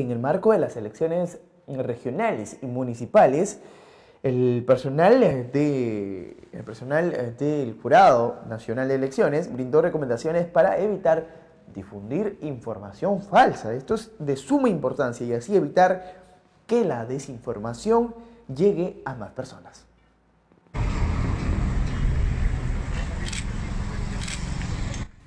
En el marco de las elecciones regionales y municipales, el personal, personal del Jurado Nacional de Elecciones brindó recomendaciones para evitar difundir información falsa. Esto es de suma importancia y así evitar que la desinformación llegue a más personas.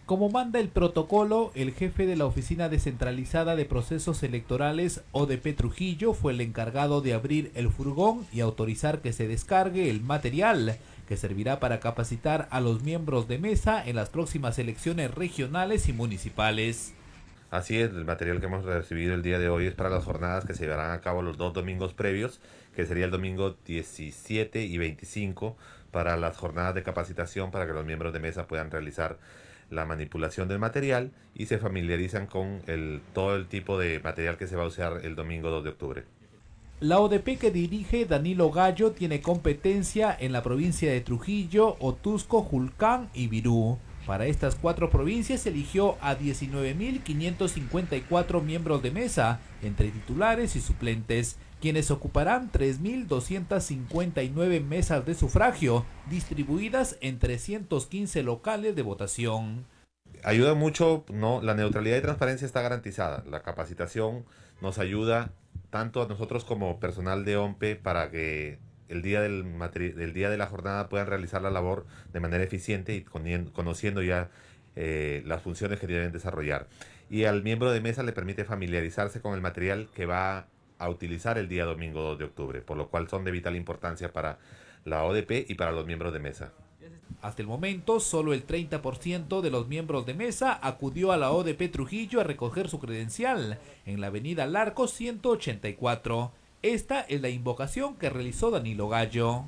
Como manda el protocolo, el jefe de la Oficina Descentralizada de Procesos Electorales, ODP Trujillo, fue el encargado de abrir el furgón y autorizar que se descargue el material que servirá para capacitar a los miembros de mesa en las próximas elecciones regionales y municipales. Así es, el material que hemos recibido el día de hoy es para las jornadas que se llevarán a cabo los dos domingos previos, que sería el domingo 17 y 25, para las jornadas de capacitación para que los miembros de mesa puedan realizar la manipulación del material y se familiarizan con el, todo el tipo de material que se va a usar el domingo 2 de octubre. La ODP que dirige Danilo Gallo tiene competencia en la provincia de Trujillo, Otusco, Julcán y Virú. Para estas cuatro provincias se eligió a 19.554 miembros de mesa, entre titulares y suplentes, quienes ocuparán 3.259 mesas de sufragio distribuidas en 315 locales de votación. Ayuda mucho, ¿no? La neutralidad y transparencia está garantizada. La capacitación nos ayuda tanto a nosotros como personal de OMPE para que el día, del día de la jornada puedan realizar la labor de manera eficiente y conociendo ya eh, las funciones que deben desarrollar. Y al miembro de mesa le permite familiarizarse con el material que va a utilizar el día domingo 2 de octubre, por lo cual son de vital importancia para la ODP y para los miembros de mesa. Hasta el momento, solo el 30% de los miembros de mesa acudió a la ODP Trujillo a recoger su credencial en la avenida Larco 184. Esta es la invocación que realizó Danilo Gallo.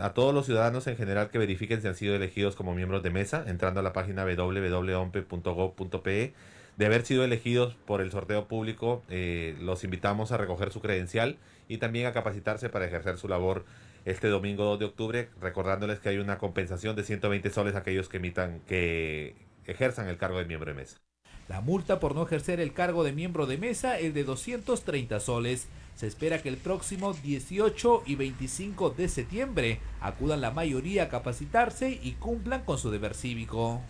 A todos los ciudadanos en general que verifiquen si han sido elegidos como miembros de mesa, entrando a la página www.ompe.gov.pe, de haber sido elegidos por el sorteo público, eh, los invitamos a recoger su credencial y también a capacitarse para ejercer su labor este domingo 2 de octubre, recordándoles que hay una compensación de 120 soles a aquellos que emitan, que ejerzan el cargo de miembro de mesa. La multa por no ejercer el cargo de miembro de mesa es de 230 soles. Se espera que el próximo 18 y 25 de septiembre acudan la mayoría a capacitarse y cumplan con su deber cívico.